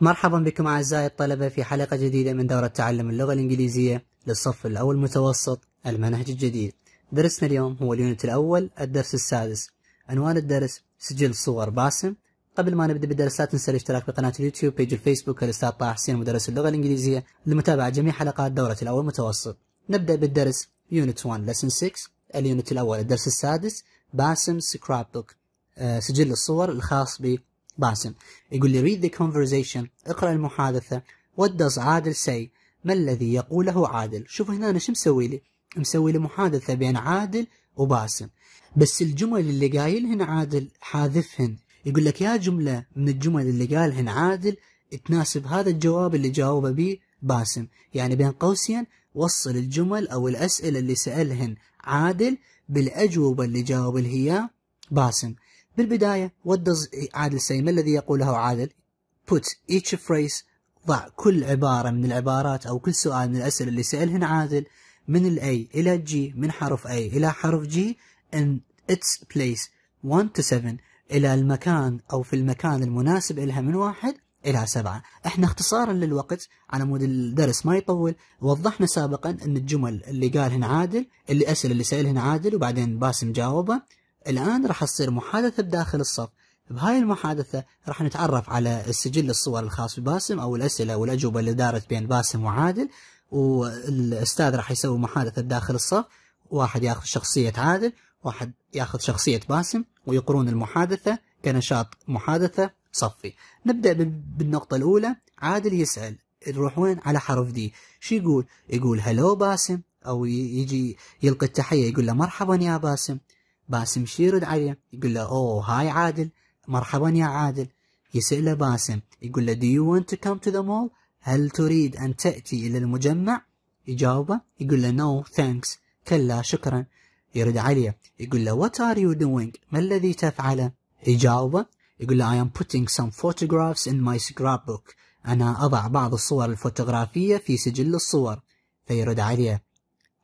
مرحبا بكم أعزائي الطلبة في حلقة جديدة من دورة تعلم اللغة الإنجليزية للصف الأول المتوسط المنهج الجديد درسنا اليوم هو اليونت الأول الدرس السادس عنوان الدرس سجل صور باسم قبل ما نبدأ بالدرس لا تنسى الاشتراك بقناة اليوتيوب بيج الفيسبوك الأستاذ طه حسين مدرس اللغة الإنجليزية لمتابعة جميع حلقات دورة الأول المتوسط نبدأ بالدرس يونت 1 لسن 6 اليونت الأول الدرس السادس باسم سكراب آه، بوك سجل الصور الخاص ب باسم يقول لي read the conversation اقرأ المحادثة what does عادل say ما الذي يقوله عادل شوف هنا أنا شو مسوي لي مسوي لي محادثة بين عادل وباسم بس الجمل اللي قايلهن عادل حاذفهن يقول لك يا جملة من الجمل اللي قالهن عادل تناسب هذا الجواب اللي جاوبه به باسم يعني بين قوسين وصل الجمل أو الأسئلة اللي سألهن عادل بالأجوبة اللي جاوب الهيا باسم بالبداية what does عادل say ما الذي يقوله عادل put each phrase ضع كل عبارة من العبارات أو كل سؤال من الأسئلة اللي سألهن عادل من الاي إلى الجي من حرف A إلى حرف جي in its place 1 to 7 إلى المكان أو في المكان المناسب إلها من واحد إلى سبعة إحنا اختصارا للوقت على مود الدرس ما يطول وضحنا سابقا أن الجمل اللي قالهن عادل اللي أسئلة اللي سألهن عادل وبعدين باسم جاوبه الآن راح تصير محادثة بداخل الصف بهاي المحادثة راح نتعرف على السجل الصور الخاص بباسم أو الأسئلة والأجوبة اللي دارت بين باسم وعادل والأستاذ راح يسوي محادثة بداخل الصف واحد ياخذ شخصية عادل واحد ياخذ شخصية باسم ويقرون المحادثة كنشاط محادثة صفي نبدأ بالنقطة الأولى عادل يسأل نروح وين على حرف دي شو يقول يقول هلو باسم أو يجي يلقي التحية يقول له مرحبا يا باسم باسم شي يرد عليه يقول له اوه هاي عادل مرحبا يا عادل يسأله باسم يقول له do you want to come to the mall هل تريد أن تأتي إلى المجمع يجاوبه يقول له no thanks كلا شكرا يرد عليه يقول له what are you doing ما الذي تفعله يجاوبه يقول له I am putting some photographs in my scrapbook أنا أضع بعض الصور الفوتوغرافية في سجل الصور فيرد عليه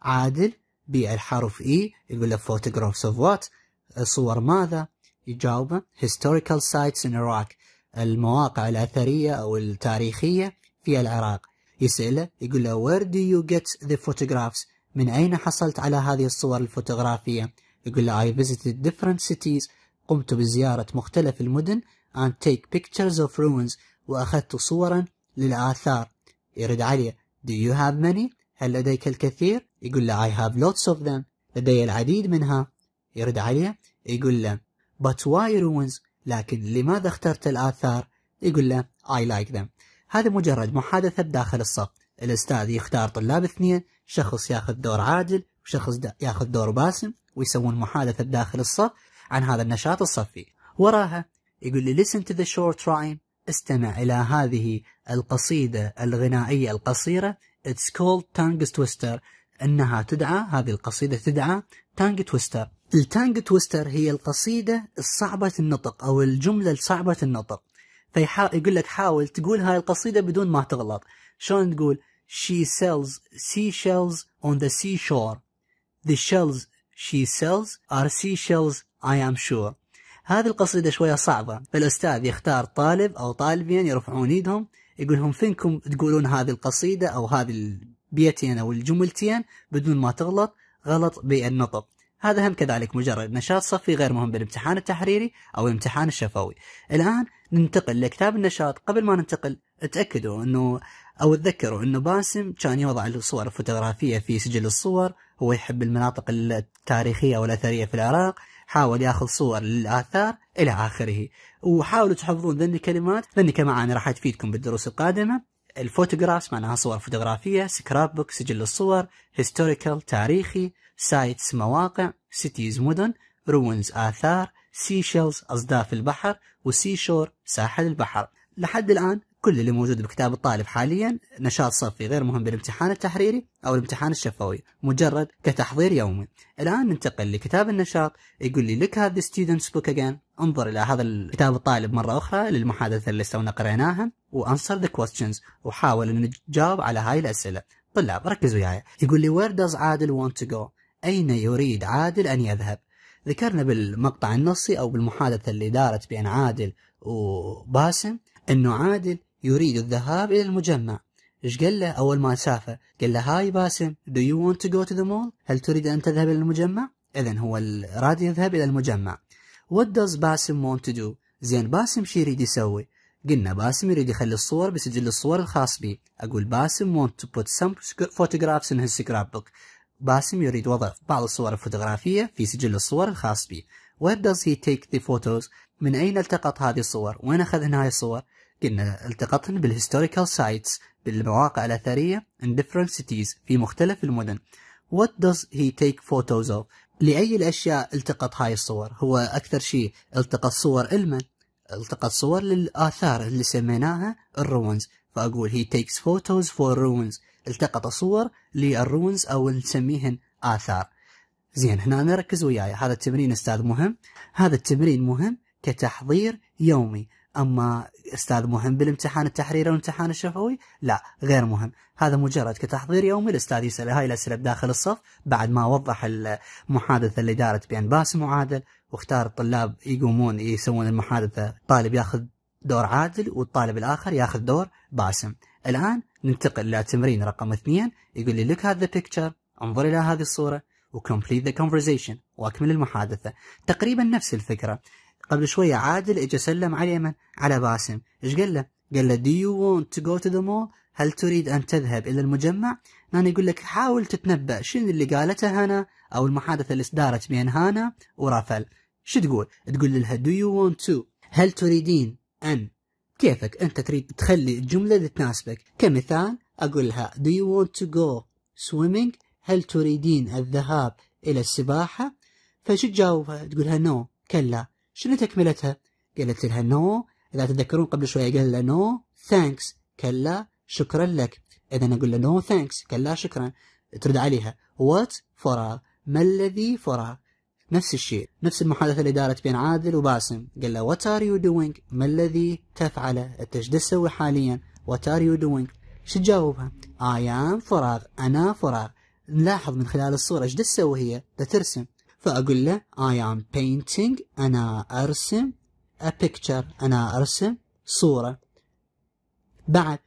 عادل بالحرف اي e، يقول له photographs of what صور ماذا يجاوبه historical sites in Iraq المواقع الأثرية أو التاريخية في العراق يسأله يقول له where do you get the photographs من أين حصلت على هذه الصور الفوتوغرافية يقول له I visited different cities قمت بزيارة مختلف المدن and take pictures of ruins وأخذت صورا للآثار يرد عليه Do you have many؟ هل لديك الكثير؟ يقول له I have lots of them لدي العديد منها يرد عليه يقول له but why ruins لكن لماذا اخترت الآثار يقول له I like them هذا مجرد محادثة بداخل الصف الأستاذ يختار طلاب اثنين شخص ياخذ دور عادل وشخص ياخذ دور باسم ويسوون محادثة بداخل الصف عن هذا النشاط الصفي وراها يقول لي listen to the short rhyme استمع إلى هذه القصيدة الغنائية القصيرة It's called Tongue Twister أنها تدعى هذه القصيدة تدعى تانج تويستر التانج تويستر هي القصيدة الصعبة النطق أو الجملة الصعبة النطق فيحا يقول لك حاول تقول هاي القصيدة بدون ما تغلط شلون تقول she sells seashells on the seashore the shells she sells are seashells I am sure هذه القصيدة شوية صعبة فالأستاذ يختار طالب أو طالبين يرفعون إيدهم يقول لهم فينكم تقولون هذه القصيدة أو هذه بيتين أو الجملتين بدون ما تغلط غلط بالنطق هذا هم كذلك مجرد نشاط صفي غير مهم بالامتحان التحريري أو الامتحان الشفوي الآن ننتقل لكتاب النشاط قبل ما ننتقل اتأكدوا أنه أو تذكروا أنه باسم كان يوضع الصور الفوتوغرافية في سجل الصور هو يحب المناطق التاريخية والأثرية في العراق حاول ياخذ صور للآثار إلى آخره وحاولوا تحفظون ذني الكلمات لان كما أنا راح تفيدكم بالدروس القادمة الفوتوغرافس معناها صور فوتوغرافيه سكراب بوك سجل الصور هيستوريكال تاريخي سايتس مواقع سيتيز مدن روينز اثار سي شيلز اصداف البحر وسي شور ساحل البحر لحد الان كل اللي موجود بكتاب الطالب حاليا نشاط صفي غير مهم بالامتحان التحريري او الامتحان الشفوي مجرد كتحضير يومي الان ننتقل لكتاب النشاط يقول لي لك هذا ستودنتس بوك اجين انظر الى هذا الكتاب الطالب مره اخرى للمحادثه اللي سوينا قريناها وانسر ذا كويستشنز وحاول ان تجاوب على هاي الاسئله طلاب ركزوا وياي يقول لي وير داز عادل want تو جو اين يريد عادل ان يذهب ذكرنا بالمقطع النصي او بالمحادثه اللي دارت بين عادل وباسم انه عادل يريد الذهاب الى المجمع ايش قال له اول ما سافر؟ قال له هاي باسم دو يو want تو جو تو ذا مول هل تريد ان تذهب الى المجمع؟ اذا هو راد يذهب الى المجمع what does باسم want to do زين باسم شي يريد يسوي قلنا باسم يريد يخلي الصور بسجل الصور الخاص بي أقول باسم want to put some photographs in his scrapbook باسم يريد وضع بعض الصور الفوتوغرافية في سجل الصور الخاص بي where does he take the photos من أين التقط هذه الصور وين أخذنا هذه الصور قلنا التقطن بالهيستوريكال سايتس بالمواقع الأثرية in different cities في مختلف المدن what does he take photos of لأي الأشياء التقط هاي الصور هو أكثر شيء التقط صور لمن التقط صور للآثار اللي سميناها الروينز فأقول he takes photos for ruins التقط صور للروينز أو نسميهن آثار زين هنا نركز وياي هذا التمرين أستاذ مهم هذا التمرين مهم كتحضير يومي اما استاذ مهم بالامتحان التحريري والامتحان الشفوي لا غير مهم هذا مجرد كتحضير يومي الاستاذ يسال هاي الاسئله بداخل الصف بعد ما وضح المحادثه اللي دارت بين باسم وعادل واختار الطلاب يقومون يسوون المحادثه طالب ياخذ دور عادل والطالب الاخر ياخذ دور باسم الان ننتقل الى تمرين رقم اثنين يقول لي لوك هات ذا بيكتشر انظر الى هذه الصوره وكمبليت ذا كونفرزيشن واكمل المحادثه تقريبا نفس الفكره قبل شوية عادل اجى سلم على من؟ على باسم ايش قال له؟ قال له do you want to go to the mall هل تريد أن تذهب إلى المجمع؟ ناني يقول لك حاول تتنبأ شنو اللي قالته هنا أو المحادثة اللي صدرت بين هانا ورافل شو تقول؟ تقول لها do you want to هل تريدين أن كيفك أنت تريد تخلي الجملة اللي تناسبك كمثال أقول لها do you want to go swimming هل تريدين الذهاب إلى السباحة؟ فشو تجاوبها؟ تقول لها no كلا شنو تكملتها؟ قالت لها نو إذا تتذكرون قبل شوية قال لها نو ثانكس كلا شكرا لك إذا أقول له نو ثانكس كلا شكرا ترد عليها وات فراغ ما الذي فراغ نفس الشيء نفس المحادثة اللي دارت بين عادل وباسم قال له وات ار يو دوينج ما الذي تفعله أنت ايش تسوي حاليا وات ار يو دوينج شو تجاوبها اي ام فراغ أنا فراغ نلاحظ من خلال الصورة ايش تسوي هي ترسم فأقول له I am painting أنا أرسم a picture أنا أرسم صورة بعد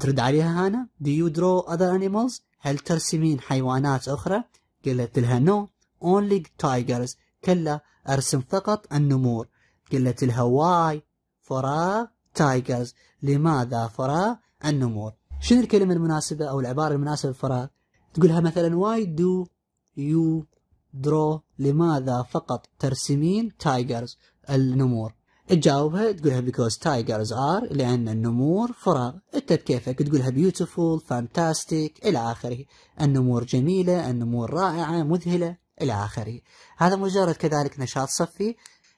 ترد عليها هانا do you draw other animals هل ترسمين حيوانات أخرى قلت لها no only tigers كلا أرسم فقط النمور قلت لها why for a tigers لماذا فراغ النمور شنو الكلمة المناسبة أو العبارة المناسبة للفراغ تقولها مثلا why do you درو لماذا فقط ترسمين تايجرز النمور تجاوبها تقولها بيكوز تايجرز ار لان النمور فراغ انت بكيفك تقولها بيوتيفول فانتاستيك الى اخره النمور جميله النمور رائعه مذهله الى اخره هذا مجرد كذلك نشاط صفي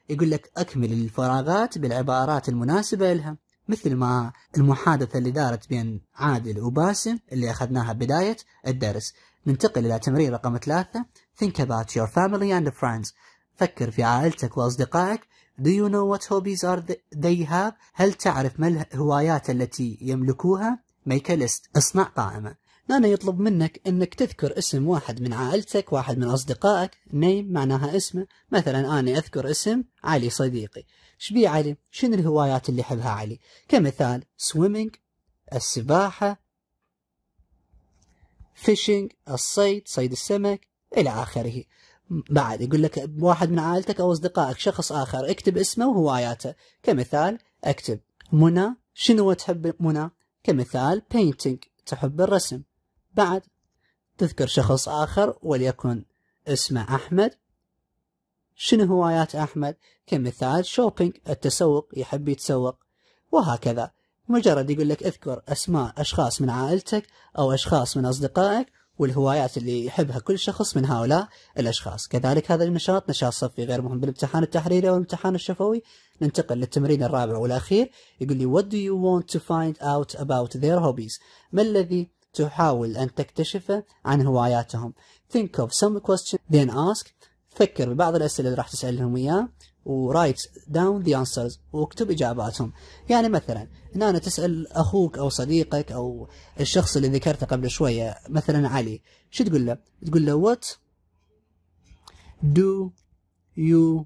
يقول لك اكمل الفراغات بالعبارات المناسبه لها مثل ما المحادثة اللي دارت بين عادل وباسم اللي أخذناها بداية الدرس ننتقل إلى تمرين رقم ثلاثة Think about your family and friends فكر في عائلتك وأصدقائك Do you know what hobbies are they have? هل تعرف ما الهوايات التي يملكوها؟ Make a list اصنع قائمة نانا يطلب منك انك تذكر اسم واحد من عائلتك واحد من اصدقائك نيم معناها اسمه مثلا انا اذكر اسم علي صديقي شبي علي شنو الهوايات اللي يحبها علي كمثال Swimming السباحة فيشنج الصيد صيد السمك إلى آخره بعد يقول لك واحد من عائلتك أو أصدقائك شخص آخر اكتب اسمه وهواياته كمثال اكتب منى شنو تحب منى كمثال painting تحب الرسم بعد تذكر شخص آخر وليكن اسمه أحمد شنو هوايات أحمد كمثال شوبينج التسوق يحب يتسوق وهكذا مجرد يقول لك اذكر اسماء اشخاص من عائلتك او اشخاص من اصدقائك والهوايات اللي يحبها كل شخص من هؤلاء الاشخاص، كذلك هذا النشاط نشاط صفي غير مهم بالامتحان التحريري او الامتحان الشفوي، ننتقل للتمرين الرابع والاخير، يقول لي what do you want to find out about their hobbies؟ ما الذي تحاول ان تكتشفه عن هواياتهم؟ think of some question then ask فكر ببعض الأسئلة اللي راح تسألهم إياه ورايت داون ذا انسرز واكتب اجاباتهم يعني مثلا ان انا تسال اخوك او صديقك او الشخص اللي ذكرته قبل شويه مثلا علي شو تقول له تقول له وات دو يو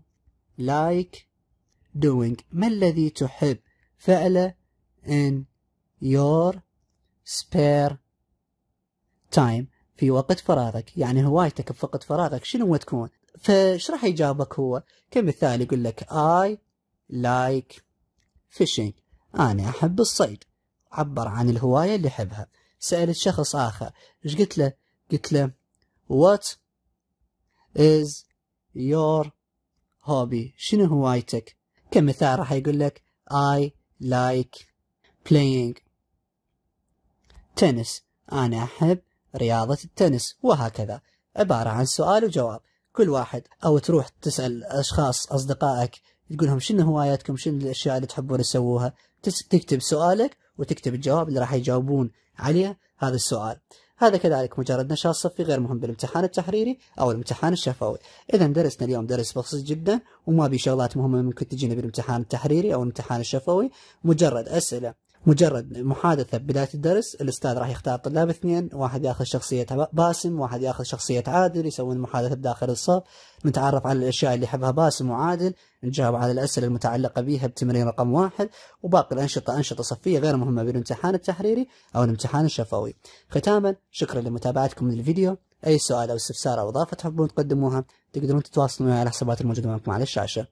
لايك دوينج ما الذي تحب فعله ان يور سبير تايم في وقت فراغك يعني هوايتك في وقت فراغك شنو تكون فايش راح يجاوبك هو كمثال يقول لك I like fishing أنا أحب الصيد عبر عن الهواية اللي يحبها سألت شخص آخر إيش قلت له قلت له What is your hobby شنو هوايتك كمثال راح يقول لك I like playing تنس أنا أحب رياضة التنس وهكذا عبارة عن سؤال وجواب كل واحد أو تروح تسأل أشخاص أصدقائك تقول لهم شنو هواياتكم شنو الأشياء اللي تحبون تسووها تكتب سؤالك وتكتب الجواب اللي راح يجاوبون عليه هذا السؤال هذا كذلك مجرد نشاط صفي غير مهم بالامتحان التحريري او الامتحان الشفوي. اذا درسنا اليوم درس بسيط جدا وما بي شغلات مهمه ممكن تجينا بالامتحان التحريري او الامتحان الشفوي، مجرد اسئله مجرد محادثه ببدايه الدرس الاستاذ راح يختار طلاب اثنين واحد ياخذ شخصيه باسم واحد ياخذ شخصيه عادل يسوون محادثه داخل الصف نتعرف على الاشياء اللي يحبها باسم وعادل نجاوب على الاسئله المتعلقه بها بتمرين رقم واحد وباقي الانشطه انشطه صفيه غير مهمه بالامتحان التحريري او الامتحان الشفوي. ختاما شكرا لمتابعتكم للفيديو اي سؤال او استفسار او اضافه تحبون تقدموها تقدرون تتواصلون معي على الحسابات الموجوده معكم على الشاشه.